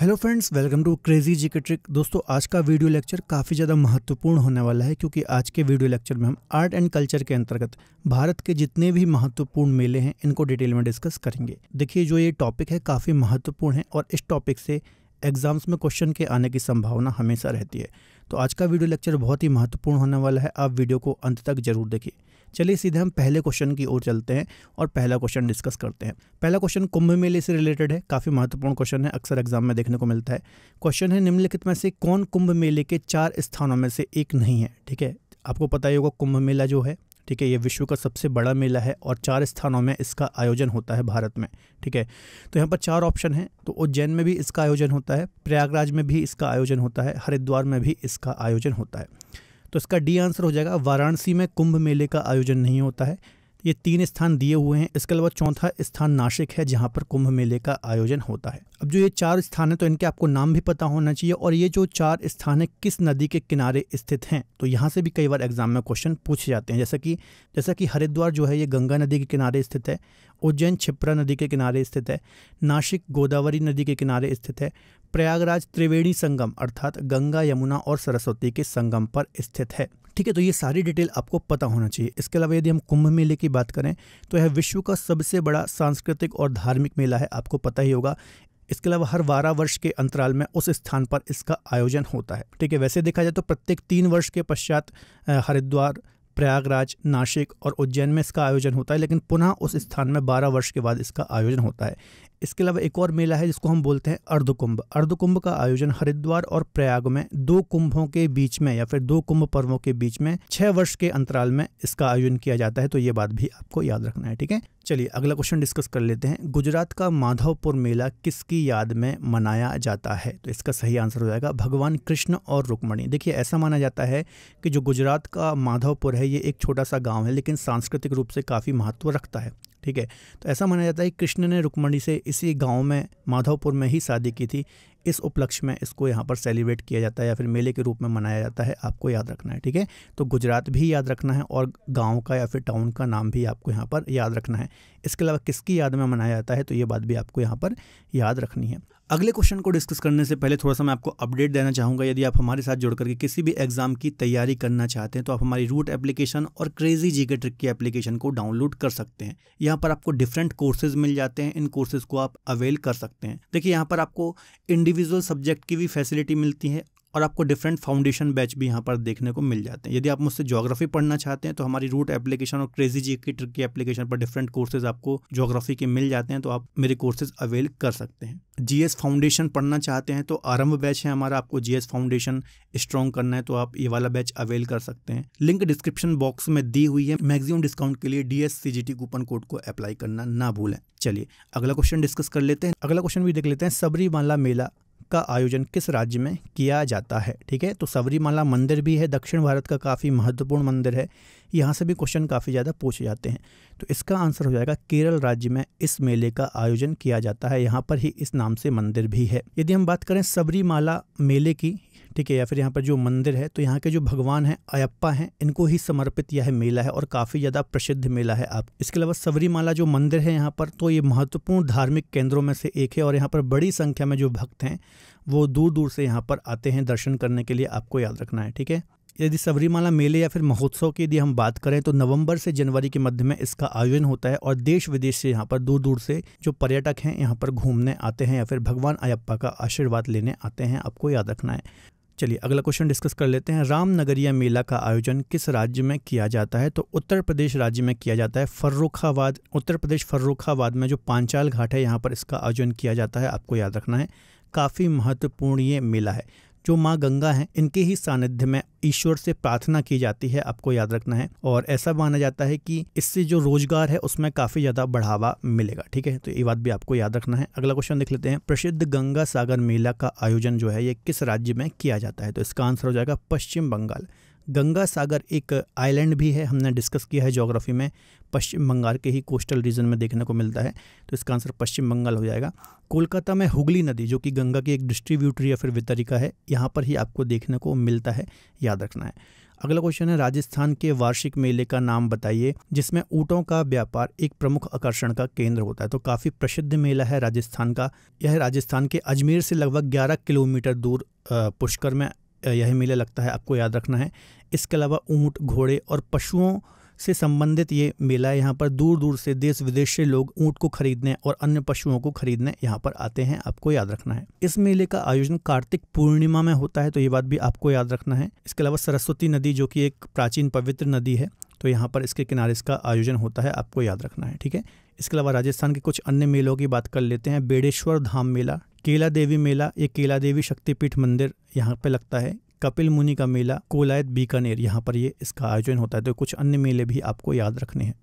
hello friends welcome to crazy G K trick दोस्तों आज का वीडियो लेक्चर काफ़ी ज़्यादा महत्वपूर्ण होने वाला है क्योंकि आज के वीडियो लेक्चर में हम आर्ट एंड कल्चर के अंतर्गत भारत के जितने भी महत्वपूर्ण मेले हैं इनको डिटेल में डिस्कस करेंगे देखिए जो ये टॉपिक है काफ़ी महत्वपूर्ण है और इस टॉपिक से एग्जाम्स में क्वेश्चन के आने की संभावना हमेशा रहती है तो आज का वीडियो लेक्चर बहुत ही महत्वपूर्ण होने वाला है आप वीडियो को अंत तक जरूर देखिए चलिए सीधे हम पहले क्वेश्चन की ओर चलते हैं और पहला क्वेश्चन डिस्कस करते हैं पहला क्वेश्चन कुंभ मेले से रिलेटेड है काफ़ी महत्वपूर्ण क्वेश्चन है अक्सर एग्जाम में देखने को मिलता है क्वेश्चन है निम्नलिखित में से कौन कुंभ मेले के चार स्थानों में से एक नहीं है ठीक है आपको पता ही होगा कुंभ मेला जो है ठीक है ये विश्व का सबसे बड़ा मेला है और चार स्थानों में इसका आयोजन होता है भारत में ठीक है तो यहाँ पर चार ऑप्शन हैं तो उज्जैन में भी इसका आयोजन होता है प्रयागराज में भी इसका आयोजन होता है हरिद्वार में भी इसका आयोजन होता है तो इसका डी आंसर हो जाएगा वाराणसी में कुंभ मेले का आयोजन नहीं होता है ये तीन स्थान दिए हुए हैं इसके अलावा चौथा स्थान नासिक है जहाँ पर कुंभ मेले का आयोजन होता है अब जो ये चार स्थान है तो इनके आपको नाम भी पता होना चाहिए और ये जो चार स्थान है किस नदी के किनारे स्थित हैं तो यहाँ से भी कई बार एग्जाम में क्वेश्चन पूछे जाते हैं जैसा कि जैसा कि हरिद्वार जो है ये गंगा नदी के किनारे स्थित है उज्जैन छिप्रा नदी के किनारे स्थित है नासिक गोदावरी नदी के किनारे स्थित है प्रयागराज त्रिवेणी संगम अर्थात गंगा यमुना और सरस्वती के संगम पर स्थित है ठीक है तो ये सारी डिटेल आपको पता होना चाहिए इसके अलावा यदि हम कुंभ मेले की बात करें तो यह विश्व का सबसे बड़ा सांस्कृतिक और धार्मिक मेला है आपको पता ही होगा इसके अलावा हर बारह वर्ष के अंतराल में उस स्थान पर इसका आयोजन होता है ठीक है वैसे देखा जाए तो प्रत्येक तीन वर्ष के पश्चात हरिद्वार प्रयागराज नासिक और उज्जैन में इसका आयोजन होता है लेकिन पुनः उस स्थान में बारह वर्ष के बाद इसका आयोजन होता है इसके अलावा एक और मेला है जिसको हम बोलते हैं अर्धकुंभ अर्धकुंभ का आयोजन हरिद्वार और प्रयाग में दो कुंभों के बीच में या फिर दो कुंभ पर्वों के बीच में छह वर्ष के अंतराल में इसका आयोजन किया जाता है तो ये बात भी आपको याद रखना है ठीक है चलिए अगला क्वेश्चन डिस्कस कर लेते हैं गुजरात का माधवपुर मेला किसकी याद में मनाया जाता है तो इसका सही आंसर हो जाएगा भगवान कृष्ण और रुक्मणी देखिए ऐसा माना जाता है कि जो गुजरात का माधवपुर है ये एक छोटा सा गांव है लेकिन सांस्कृतिक रूप से काफ़ी महत्व रखता है ठीक है तो ऐसा माना जाता है कि कृष्ण ने रुकमणी से इसी गांव में माधवपुर में ही शादी की थी इस उपलक्ष्य में इसको यहाँ पर सेलिब्रेट किया जाता है या फिर मेले के रूप में मनाया जाता है आपको याद रखना है ठीक है तो गुजरात भी याद रखना है और गांव का या फिर टाउन का नाम भी आपको यहाँ पर याद रखना है इसके अलावा किसकी याद में मनाया जाता है तो ये बात भी आपको यहाँ पर याद रखनी है अगले क्वेश्चन को डिस्कस करने से पहले थोड़ा सा मैं आपको अपडेट देना चाहूँगा यदि आप हमारे साथ जुड़ करके किसी भी एग्जाम की तैयारी करना चाहते हैं तो आप हमारी रूट एप्लीकेशन और क्रेजी जी के ट्रिक की एप्लीकेशन को डाउनलोड कर सकते हैं यहाँ पर आपको डिफरेंट कोर्सेज मिल जाते हैं इन कोर्सेज को आप अवेल कर सकते हैं देखिए यहाँ पर आपको इंडिविजुअल सब्जेक्ट की भी फैसिलिटी मिलती है और आपको डिफरेंट फाउंडेशन बैच भी यहाँ पर देखने को मिल जाते हैं यदि आप मुझसे जोग्राफी पढ़ना चाहते हैं तो हमारी रूट एप्लीकेशन और क्रेजी जी की ट्रिक की एप्लीकेशन पर डिफरेंट कोर्सेज आपको जोग्राफी के मिल जाते हैं तो आप मेरे कोर्सेज अवेल कर सकते हैं जीएस फाउंडेशन पढ़ना चाहते हैं तो आरंभ बैच है हमारा आपको जीएस फाउंडेशन स्ट्रॉन्ग करना है तो आप ये वाला बैच अवेल कर सकते हैं लिंक डिस्क्रिप्शन बॉक्स में दी हुई है मैक्सिमम डिस्काउंट के लिए टी कूपन कोड को अप्लाई करना ना भूलें चलिए अगला क्वेश्चन डिस्कस कर लेते हैं अगला क्वेश्चन भी देख लेते हैं सबरीमाला मेला का आयोजन किस राज्य में किया जाता है ठीक है तो सबरीमाला मंदिर भी है दक्षिण भारत का काफ़ी महत्वपूर्ण मंदिर है यहाँ से भी क्वेश्चन काफ़ी ज़्यादा पूछे जाते हैं तो इसका आंसर हो जाएगा केरल राज्य में इस मेले का आयोजन किया जाता है यहाँ पर ही इस नाम से मंदिर भी है यदि हम बात करें सबरीमाला मेले की ठीक है या फिर यहाँ पर जो मंदिर है तो यहाँ के जो भगवान हैं अयप्पा हैं इनको ही समर्पित यह मेला है और काफ़ी ज़्यादा प्रसिद्ध मेला है आप इसके अलावा सबरीमाला जो मंदिर है यहाँ पर तो ये महत्वपूर्ण धार्मिक केंद्रों में से एक है और यहाँ पर बड़ी संख्या में जो भक्त हैं वो दूर दूर से यहाँ पर आते हैं दर्शन करने के लिए आपको याद रखना है ठीक है यदि सबरीमाला मेले या फिर महोत्सव की यदि हम बात करें तो नवंबर से जनवरी के मध्य में इसका आयोजन होता है और देश विदेश से यहाँ पर दूर दूर से जो पर्यटक हैं यहाँ पर घूमने आते हैं या फिर भगवान अयप्पा का आशीर्वाद लेने आते हैं आपको याद रखना है चलिए अगला क्वेश्चन डिस्कस कर लेते हैं रामनगरिया मेला का आयोजन किस राज्य में किया जाता है तो उत्तर प्रदेश राज्य में किया जाता है फर्रुखाबाद उत्तर प्रदेश फर्रुखाबाद में जो पांचाल घाट है यहाँ पर इसका आयोजन किया जाता है आपको याद रखना है काफ़ी महत्वपूर्ण ये मेला है जो माँ गंगा हैं इनके ही सानिध्य में ईश्वर से प्रार्थना की जाती है आपको याद रखना है और ऐसा माना जाता है कि इससे जो रोजगार है उसमें काफी ज्यादा बढ़ावा मिलेगा ठीक है तो ये बात भी आपको याद रखना है अगला क्वेश्चन देख लेते हैं प्रसिद्ध गंगा सागर मेला का आयोजन जो है ये किस राज्य में किया जाता है तो इसका आंसर हो जाएगा पश्चिम बंगाल गंगा सागर एक आइलैंड भी है हमने डिस्कस किया है जोग्राफी में पश्चिम बंगाल के ही कोस्टल रीजन में देखने को मिलता है तो इसका आंसर पश्चिम बंगाल हो जाएगा कोलकाता में हुगली नदी जो कि गंगा की एक डिस्ट्रीब्यूटरी या फिर वितरिका है यहाँ पर ही आपको देखने को मिलता है याद रखना है अगला क्वेश्चन है राजस्थान के वार्षिक मेले का नाम बताइए जिसमें ऊँटों का व्यापार एक प्रमुख आकर्षण का केंद्र होता है तो काफ़ी प्रसिद्ध मेला है राजस्थान का यह राजस्थान के अजमेर से लगभग ग्यारह किलोमीटर दूर पुष्कर में यह मेला लगता है आपको याद रखना है इसके अलावा ऊँट घोड़े और पशुओं से संबंधित ये मेला यहाँ पर दूर दूर से देश विदेश से लोग ऊँट को खरीदने और अन्य पशुओं को खरीदने यहाँ पर आते हैं आपको याद रखना है इस मेले का आयोजन कार्तिक पूर्णिमा में होता है तो ये बात भी आपको याद रखना है इसके अलावा सरस्वती नदी जो कि एक प्राचीन पवित्र नदी है तो यहाँ पर इसके किनारे इसका आयोजन होता है आपको याद रखना है ठीक है इसके अलावा राजस्थान के कुछ अन्य मेलों की बात कर लेते हैं बेड़ेश्वर धाम मेला केला देवी मेला ये केला देवी शक्तिपीठ मंदिर यहाँ पे लगता है कपिल मुनि का मेला कोलायत बीकानेर यहाँ पर ये इसका आयोजन होता है तो कुछ अन्य मेले भी आपको याद रखने हैं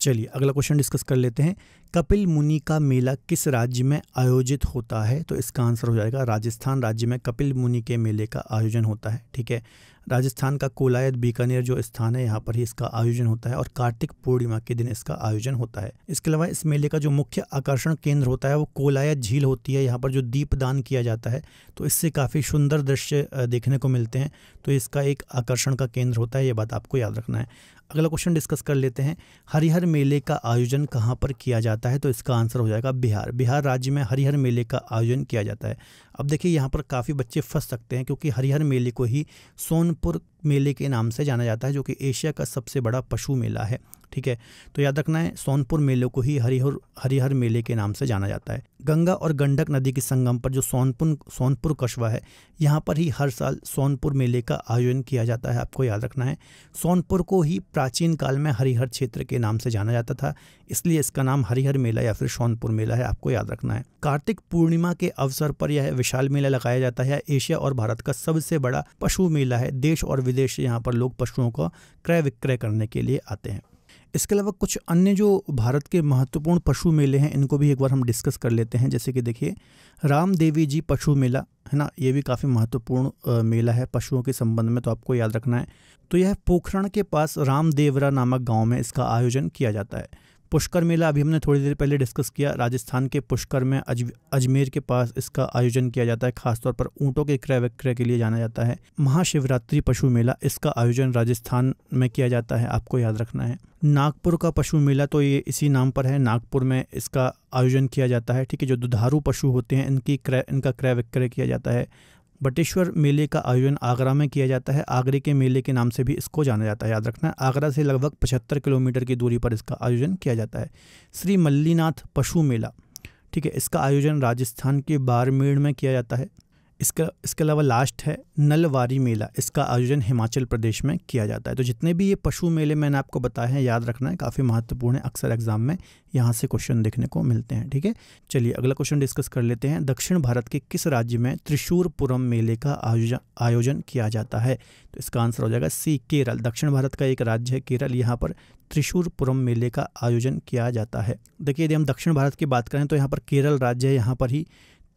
चलिए अगला क्वेश्चन डिस्कस कर लेते हैं कपिल मुनि का मेला किस राज्य में आयोजित होता है तो इसका आंसर हो जाएगा राजस्थान राज्य में कपिल मुनि के मेले का आयोजन होता है ठीक है राजस्थान का कोलायत बीकानेर जो स्थान है यहाँ पर ही इसका आयोजन होता है और कार्तिक पूर्णिमा के दिन इसका आयोजन होता है इसके अलावा इस मेले का जो मुख्य आकर्षण केंद्र होता है वो कोलायत झील होती है यहाँ पर जो दीपदान किया जाता है तो इससे काफ़ी सुंदर दृश्य देखने को मिलते हैं तो इसका एक आकर्षण का केंद्र होता है ये बात आपको याद रखना है अगला क्वेश्चन डिस्कस कर लेते हैं हरिहर मेले का आयोजन कहाँ पर किया जाता है तो इसका आंसर हो जाएगा बिहार बिहार राज्य में हरिहर मेले का आयोजन किया जाता है अब देखिए यहाँ पर काफ़ी बच्चे फंस सकते हैं क्योंकि हरिहर मेले को ही सोनपुर मेले के नाम से जाना जाता है जो कि एशिया का सबसे बड़ा पशु मेला है ठीक है तो याद रखना है सोनपुर मेले को ही हरिहर हरिहर मेले के नाम से जाना जाता है गंगा और गंडक नदी के संगम पर जो सोनपुर सोनपुर कस्बा है यहाँ पर ही हर साल सोनपुर मेले का आयोजन किया जाता है आपको याद रखना है सोनपुर को ही प्राचीन काल में हरिहर क्षेत्र के नाम से जाना जाता था इसलिए इसका नाम हरिहर मेला या फिर सोनपुर मेला है आपको याद रखना है कार्तिक पूर्णिमा के अवसर पर यह विशाल मेला लगाया जाता है एशिया और भारत का सबसे बड़ा पशु मेला है देश और विदेश यहाँ पर लोग पशुओं का क्रय विक्रय करने के लिए आते हैं इसके अलावा कुछ अन्य जो भारत के महत्वपूर्ण पशु मेले हैं इनको भी एक बार हम डिस्कस कर लेते हैं जैसे कि देखिए राम देवी जी पशु मेला है ना ये भी काफ़ी महत्वपूर्ण मेला है पशुओं के संबंध में तो आपको याद रखना है तो यह पोखरण के पास रामदेवरा नामक गाँव में इसका आयोजन किया जाता है पुष्कर मेला अभी हमने थोड़ी देर पहले डिस्कस किया राजस्थान के पुष्कर में अज, अजमेर के पास इसका आयोजन किया जाता है खासतौर पर ऊँटों के क्रय विक्रय के लिए जाना जाता है महाशिवरात्रि पशु मेला इसका आयोजन राजस्थान में किया जाता है आपको याद रखना है नागपुर का पशु मेला तो ये इसी नाम पर है नागपुर में इसका आयोजन किया जाता है ठीक है जो दुधारू पशु होते हैं इनकी क्रय इनका क्रय विक्रय किया जाता है बटेश्वर मेले का आयोजन आगरा में किया जाता है आगरे के मेले के नाम से भी इसको जाना जाता है याद रखना आगरा से लगभग पचहत्तर किलोमीटर की दूरी पर इसका आयोजन किया जाता है श्री मल्लीनाथ पशु मेला ठीक है इसका आयोजन राजस्थान के बाड़मेर में किया जाता है इसका इसके अलावा लास्ट है नलवारी मेला इसका आयोजन हिमाचल प्रदेश में किया जाता है तो जितने भी ये पशु मेले मैंने आपको बताए हैं याद रखना है काफ़ी महत्वपूर्ण है अक्सर एग्जाम में यहाँ से क्वेश्चन देखने को मिलते हैं ठीक है चलिए अगला क्वेश्चन डिस्कस कर लेते हैं दक्षिण भारत के किस राज्य में त्रिशूरपुरम मेले का आयोजन आयोजन किया जाता है तो इसका आंसर हो जाएगा सी केरल दक्षिण भारत का एक राज्य है केरल यहाँ पर त्रिशूरपुरम मेले का आयोजन किया जाता है देखिए यदि हम दक्षिण भारत की बात करें तो यहाँ पर केरल राज्य है यहाँ पर ही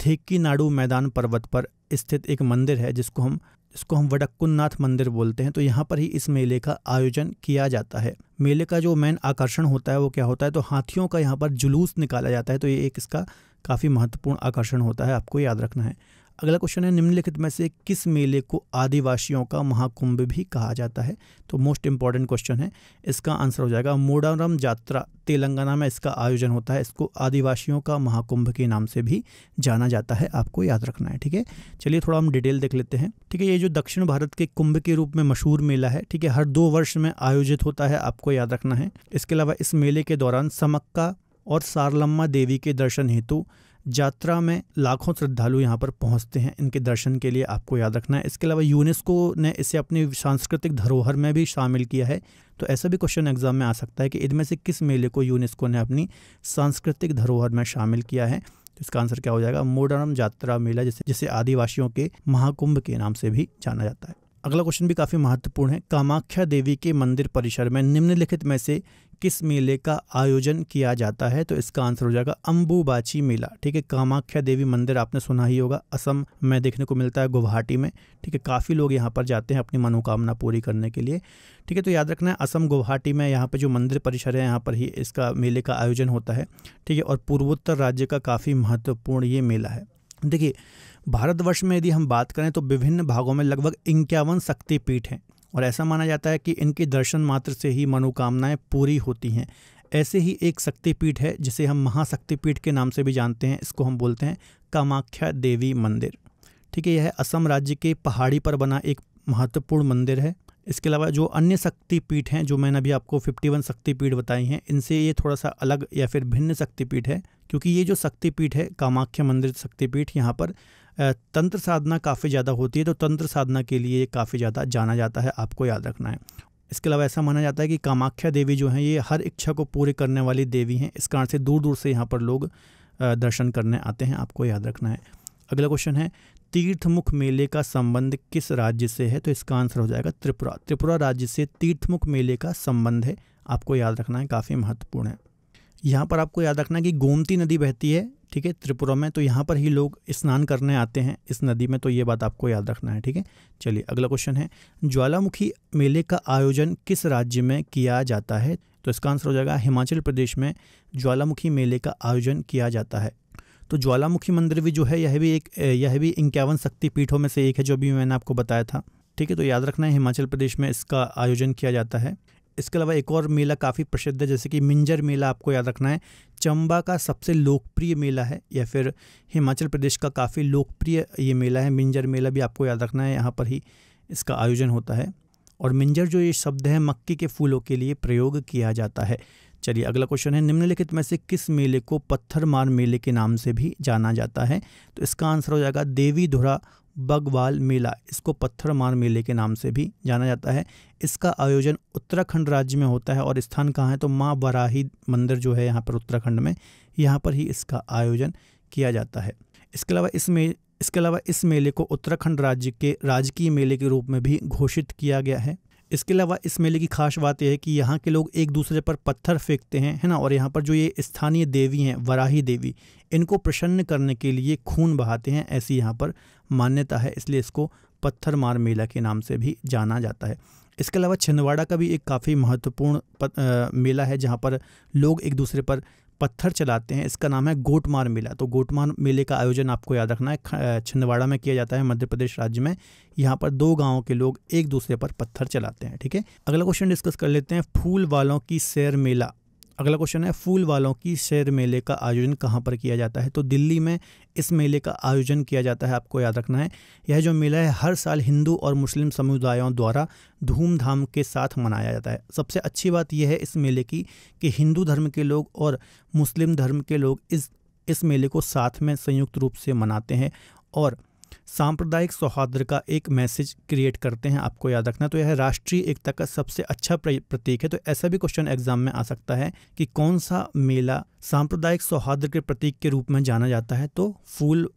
थेक्कीनाडू मैदान पर्वत पर स्थित एक मंदिर है जिसको हम इसको हम वडक्कुन्नाथ मंदिर बोलते हैं तो यहाँ पर ही इस मेले का आयोजन किया जाता है मेले का जो मेन आकर्षण होता है वो क्या होता है तो हाथियों का यहाँ पर जुलूस निकाला जाता है तो ये एक इसका काफ़ी महत्वपूर्ण आकर्षण होता है आपको याद रखना है अगला क्वेश्चन है निम्नलिखित में से किस मेले को आदिवासियों का महाकुंभ भी कहा जाता है तो मोस्ट इंपॉर्टेंट क्वेश्चन है इसका आंसर हो जाएगा मोडारम यात्रा तेलंगाना में इसका आयोजन होता है इसको आदिवासियों का महाकुंभ के नाम से भी जाना जाता है आपको याद रखना है ठीक है चलिए थोड़ा हम डिटेल देख लेते हैं ठीक है ये जो दक्षिण भारत के कुंभ के रूप में मशहूर मेला है ठीक है हर दो वर्ष में आयोजित होता है आपको याद रखना है इसके अलावा इस मेले के दौरान समक्का और सारलम्मा देवी के दर्शन हेतु यात्रा में लाखों श्रद्धालु यहाँ पर पहुँचते हैं इनके दर्शन के लिए आपको याद रखना है इसके अलावा यूनेस्को ने इसे अपनी सांस्कृतिक धरोहर में भी शामिल किया है तो ऐसा भी क्वेश्चन एग्जाम में आ सकता है कि इनमें से किस मेले को यूनेस्को ने अपनी सांस्कृतिक धरोहर में शामिल किया है तो इसका आंसर क्या हो जाएगा मोडर्नम यात्रा मेला जिसे जिसे आदिवासियों के महाकुंभ के नाम से भी जाना जाता है अगला क्वेश्चन भी काफ़ी महत्वपूर्ण है कामाख्या देवी के मंदिर परिसर में निम्नलिखित में से किस मेले का आयोजन किया जाता है तो इसका आंसर हो जाएगा अंबुबाची मेला ठीक है कामाख्या देवी मंदिर आपने सुना ही होगा असम में देखने को मिलता है गुवाहाटी में ठीक है काफ़ी लोग यहाँ पर जाते हैं अपनी मनोकामना पूरी करने के लिए ठीक है तो याद रखना है असम गुवाहाटी में यहाँ पर जो मंदिर परिसर है यहाँ पर ही इसका मेले का आयोजन होता है ठीक है और पूर्वोत्तर राज्य का काफ़ी महत्वपूर्ण ये मेला है देखिए भारतवर्ष में यदि हम बात करें तो विभिन्न भागों में लगभग इक्यावन शक्तिपीठ हैं और ऐसा माना जाता है कि इनके दर्शन मात्र से ही मनोकामनाएं पूरी होती हैं ऐसे ही एक शक्तिपीठ है जिसे हम महाशक्तिपीठ के नाम से भी जानते हैं इसको हम बोलते हैं कामाख्या देवी मंदिर ठीक है यह असम राज्य के पहाड़ी पर बना एक महत्वपूर्ण मंदिर है इसके अलावा जो अन्य शक्तिपीठ हैं जो मैंने अभी आपको 51 शक्तिपीठ बताई हैं इनसे ये थोड़ा सा अलग या फिर भिन्न शक्तिपीठ है क्योंकि ये जो शक्तिपीठ है कामाख्या मंदिर शक्तिपीठ यहाँ पर तंत्र साधना काफ़ी ज़्यादा होती है तो तंत्र साधना के लिए काफ़ी ज़्यादा जाना जाता है आपको याद रखना है इसके अलावा ऐसा माना जाता है कि कामाख्या देवी जो हैं ये हर इच्छा को पूरी करने वाली देवी हैं इस कारण से दूर दूर से यहाँ पर लोग दर्शन करने आते हैं आपको याद रखना है अगला क्वेश्चन है तीर्थमुख मेले का संबंध किस राज्य से है तो इसका आंसर हो जाएगा त्रिपुरा त्रिपुरा राज्य से तीर्थमुख मेले का संबंध है आपको याद रखना है काफ़ी महत्वपूर्ण है यहाँ पर आपको याद रखना है कि गोमती नदी बहती है ठीक है त्रिपुरा में तो यहाँ पर ही लोग स्नान करने आते हैं इस नदी में तो ये बात आपको याद रखना है ठीक है चलिए अगला क्वेश्चन है ज्वालामुखी मेले का आयोजन किस राज्य में किया जाता है तो इसका आंसर हो जाएगा हिमाचल प्रदेश में ज्वालामुखी मेले का आयोजन किया जाता है तो ज्वालामुखी मंदिर भी जो है यह भी एक यह भी इक्यावन पीठों में से एक है जो भी मैंने आपको बताया था ठीक है तो याद रखना है हिमाचल प्रदेश में इसका आयोजन किया जाता है इसके अलावा एक और मेला काफ़ी प्रसिद्ध है जैसे कि मिंजर मेला आपको याद रखना है चंबा का सबसे लोकप्रिय मेला है या फिर हिमाचल प्रदेश का काफ़ी लोकप्रिय ये मेला है मिंजर मेला भी आपको याद रखना है यहाँ पर ही इसका आयोजन होता है और मिंजर जो ये शब्द है मक्की के फूलों के लिए प्रयोग किया जाता है चलिए अगला क्वेश्चन है निम्नलिखित में से किस मेले को पत्थर मार मेले के नाम से भी जाना जाता है तो इसका आंसर हो जाएगा देवी धुरा बगवाल मेला इसको पत्थर मार मेले के नाम से भी जाना जाता है इसका आयोजन उत्तराखंड राज्य में होता है और स्थान कहाँ है तो माँ बराही मंदिर जो है यहाँ पर उत्तराखंड में यहाँ पर ही इसका आयोजन किया जाता है इसके अलावा इस मे इसके अलावा इस मेले को उत्तराखंड राज्य के राजकीय मेले के रूप में भी घोषित किया गया है इसके अलावा इस मेले की खास बात यह है कि यहाँ के लोग एक दूसरे पर पत्थर फेंकते हैं है ना और यहाँ पर जो ये स्थानीय देवी हैं वराही देवी इनको प्रसन्न करने के लिए खून बहाते हैं ऐसी यहाँ पर मान्यता है इसलिए इसको पत्थर मार मेला के नाम से भी जाना जाता है इसके अलावा छिंदवाड़ा का भी एक काफ़ी महत्वपूर्ण मेला है जहाँ पर लोग एक दूसरे पर पत्थर चलाते हैं इसका नाम है गोटमार मेला तो गोटमार मेले का आयोजन आपको याद रखना है छिंदवाड़ा में किया जाता है मध्य प्रदेश राज्य में यहाँ पर दो गांवों के लोग एक दूसरे पर पत्थर चलाते हैं ठीक है अगला क्वेश्चन डिस्कस कर लेते हैं फूल वालों की सैर मेला अगला क्वेश्चन है फूल वालों की शेर मेले का आयोजन कहाँ पर किया जाता है तो दिल्ली में इस मेले का आयोजन किया जाता है आपको याद रखना है यह जो मेला है हर साल हिंदू और मुस्लिम समुदायों द्वारा धूमधाम के साथ मनाया जाता है सबसे अच्छी बात यह है इस मेले की कि हिंदू धर्म के लोग और मुस्लिम धर्म के लोग इस इस मेले को साथ में संयुक्त रूप से मनाते हैं और सांप्रदायिक सौहार्द का एक मैसेज क्रिएट करते हैं आपको याद रखना तो यह राष्ट्रीय एकता का सबसे अच्छा प्रतीक है तो ऐसा भी क्वेश्चन एग्जाम में आ सकता है कि कौन सा मेला सांप्रदायिक सौहार्द के प्रतीक के रूप में जाना जाता है तो फूल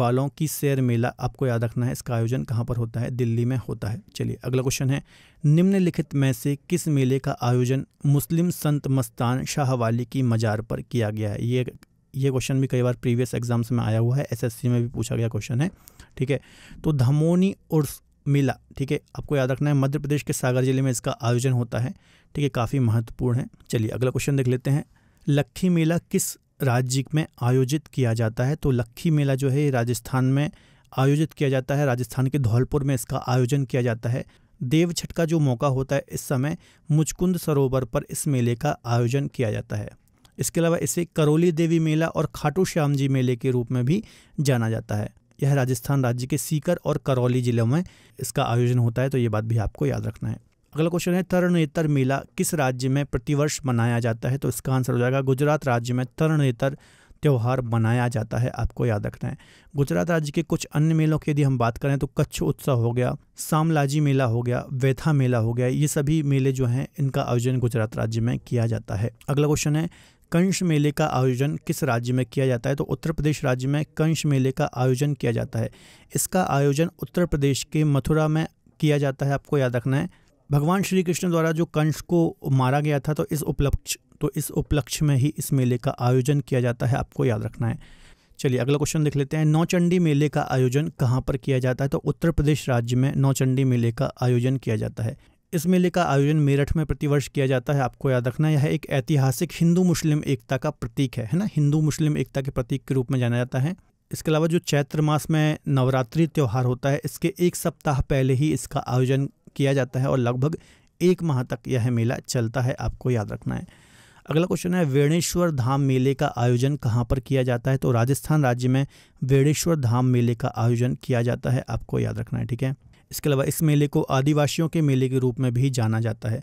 वालों की शेर मेला आपको याद रखना है इसका आयोजन कहाँ पर होता है दिल्ली में होता है चलिए अगला क्वेश्चन है निम्नलिखित में से किस मेले का आयोजन मुस्लिम संत मस्तान शाहवाली की मजार पर किया गया है ये ये क्वेश्चन भी कई बार प्रीवियस एग्जाम्स में आया हुआ है एसएससी में भी पूछा गया क्वेश्चन है ठीक है तो धमोनी उर्स मेला ठीक है आपको याद रखना है मध्य प्रदेश के सागर जिले में इसका आयोजन होता है ठीक है काफ़ी महत्वपूर्ण है चलिए अगला क्वेश्चन देख लेते हैं लक्खी मेला किस राज्य में आयोजित किया जाता है तो लक्खी मेला जो है राजस्थान में आयोजित किया जाता है राजस्थान के धौलपुर में इसका आयोजन किया जाता है देव छठ का जो मौका होता है इस समय मुचकुंद सरोवर पर इस मेले का आयोजन किया जाता है इसके अलावा इसे करौली देवी मेला और खाटू श्याम जी मेले के रूप में भी जाना जाता है यह राजस्थान राज्य के सीकर और करौली जिलों में इसका आयोजन होता है तो ये बात भी आपको याद रखना है अगला क्वेश्चन है तरणेतर मेला किस राज्य में प्रतिवर्ष मनाया जाता है तो इसका आंसर हो जाएगा गुजरात राज्य में तरणेतर त्यौहार मनाया जाता है आपको याद रखना है गुजरात राज्य के कुछ अन्य मेलों की यदि हम बात करें तो कच्छ उत्सव हो गया सामलाजी मेला हो गया वैथा मेला हो गया ये सभी मेले जो हैं इनका आयोजन गुजरात राज्य में किया जाता है अगला क्वेश्चन है कंश मेले का आयोजन किस राज्य में किया जाता है तो उत्तर प्रदेश राज्य में कंश मेले का आयोजन किया जाता है इसका आयोजन उत्तर प्रदेश के मथुरा में किया जाता है आपको याद रखना है भगवान श्री कृष्ण द्वारा जो कंश को मारा गया था तो इस उपलक्ष्य तो इस उपलक्ष्य में ही इस मेले का आयोजन किया जाता है आपको याद रखना है चलिए अगला क्वेश्चन देख लेते हैं नौचंडी मेले का आयोजन कहाँ पर किया जाता है तो उत्तर प्रदेश राज्य में नौचंडी मेले का आयोजन किया जाता है इस मेले का आयोजन मेरठ में प्रतिवर्ष किया जाता है आपको याद रखना यह एक ऐतिहासिक हिंदू मुस्लिम एकता का प्रतीक है है ना हिंदू मुस्लिम एकता के प्रतीक के रूप में जाना जाता है इसके अलावा जो चैत्र मास में नवरात्रि त्यौहार होता है इसके एक सप्ताह पहले ही इसका आयोजन किया जाता है और लगभग एक माह तक यह मेला चलता है आपको याद रखना है अगला क्वेश्चन है वेणेश्वर धाम मेले का आयोजन कहाँ पर किया जाता है तो राजस्थान राज्य में वेणेश्वर धाम मेले का आयोजन किया जाता है आपको याद रखना है ठीक है इसके अलावा इस मेले को आदिवासियों के मेले के रूप में भी जाना जाता है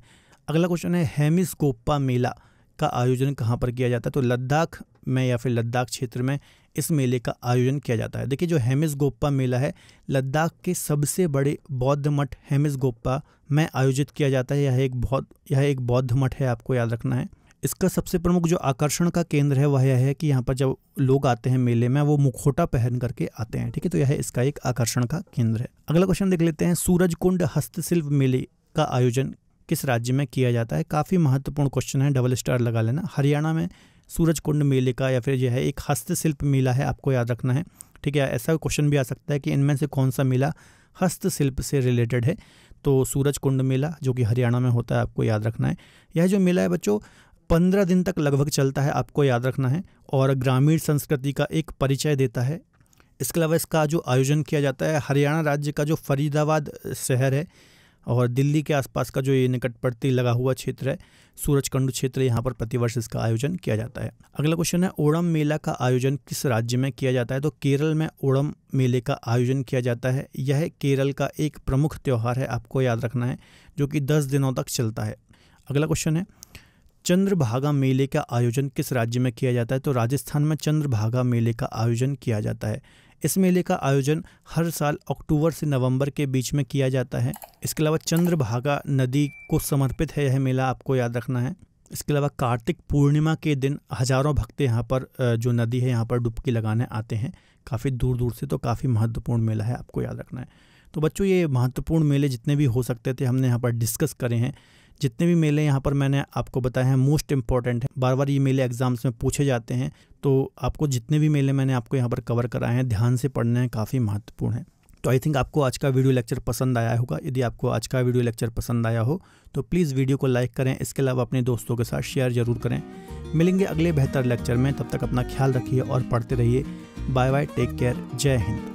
अगला क्वेश्चन है हेमिस गोप्पा मेला का आयोजन कहाँ पर किया जाता है तो लद्दाख में या फिर लद्दाख क्षेत्र में इस मेले का आयोजन किया जाता है देखिए जो हेमिस गोप्पा मेला है लद्दाख के सबसे बड़े बौद्ध मठ हेमिस गोप्पा में आयोजित किया जाता है यह एक बहुत यह एक बौद्ध मठ है आपको याद रखना है इसका सबसे प्रमुख जो आकर्षण का केंद्र है वह यह है कि यहाँ पर जब लोग आते हैं मेले में वो मुखोटा पहन करके आते हैं ठीक है तो यह इसका एक आकर्षण का केंद्र है अगला क्वेश्चन देख लेते हैं सूरज कुंड हस्तशिल्प मेले का आयोजन किस राज्य में किया जाता है काफ़ी महत्वपूर्ण क्वेश्चन है डबल स्टार लगा लेना हरियाणा में सूरज कुंड मेले का या फिर यह है एक हस्तशिल्प मेला है आपको याद रखना है ठीक है ऐसा क्वेश्चन भी आ सकता है कि इनमें से कौन सा मेला हस्तशिल्प से रिलेटेड है तो सूरज कुंड मेला जो कि हरियाणा में होता है आपको याद रखना है यह जो मेला है बच्चों पंद्रह दिन तक लगभग चलता है आपको याद रखना है और ग्रामीण संस्कृति का एक परिचय देता है इसके अलावा इसका जो आयोजन किया जाता है हरियाणा राज्य का जो फरीदाबाद शहर है और दिल्ली के आसपास का जो ये निकटवर्ती लगा हुआ क्षेत्र है सूरजकंड क्षेत्र यहाँ पर प्रतिवर्ष इसका आयोजन किया जाता है अगला क्वेश्चन है ओणम मेला का आयोजन किस राज्य में किया जाता है तो केरल में ओणम मेले का आयोजन किया जाता है यह केरल का एक प्रमुख त्यौहार है आपको याद रखना है जो कि दस दिनों तक चलता है अगला क्वेश्चन है चंद्रभागा मेले का आयोजन किस राज्य में किया जाता है तो राजस्थान में चंद्रभागा मेले का आयोजन किया जाता है इस मेले का आयोजन हर साल अक्टूबर से नवंबर के बीच में किया जाता है इसके अलावा चंद्रभागा नदी को समर्पित है यह मेला आपको याद रखना है इसके अलावा कार्तिक पूर्णिमा के दिन हजारों भक्त यहाँ पर जो नदी है यहाँ पर डुबकी लगाने आते हैं काफ़ी दूर दूर से तो काफ़ी महत्वपूर्ण मेला है आपको याद रखना है तो बच्चों ये महत्वपूर्ण मेले जितने भी हो सकते थे हमने यहाँ पर डिस्कस करे हैं जितने भी मेले यहाँ पर मैंने आपको बताया हैं मोस्ट इंपॉर्टेंट है बार बार ये मेले एग्जाम्स में पूछे जाते हैं तो आपको जितने भी मेले मैंने आपको यहाँ पर कवर कराए हैं ध्यान से पढ़ने हैं काफ़ी महत्वपूर्ण है तो आई थिंक आपको आज का वीडियो लेक्चर पसंद आया होगा यदि आपको आज का वीडियो लेक्चर पसंद आया हो तो प्लीज़ वीडियो को लाइक करें इसके अलावा अपने दोस्तों के साथ शेयर जरूर करें मिलेंगे अगले बेहतर लेक्चर में तब तक अपना ख्याल रखिए और पढ़ते रहिए बाय बाय टेक केयर जय हिंद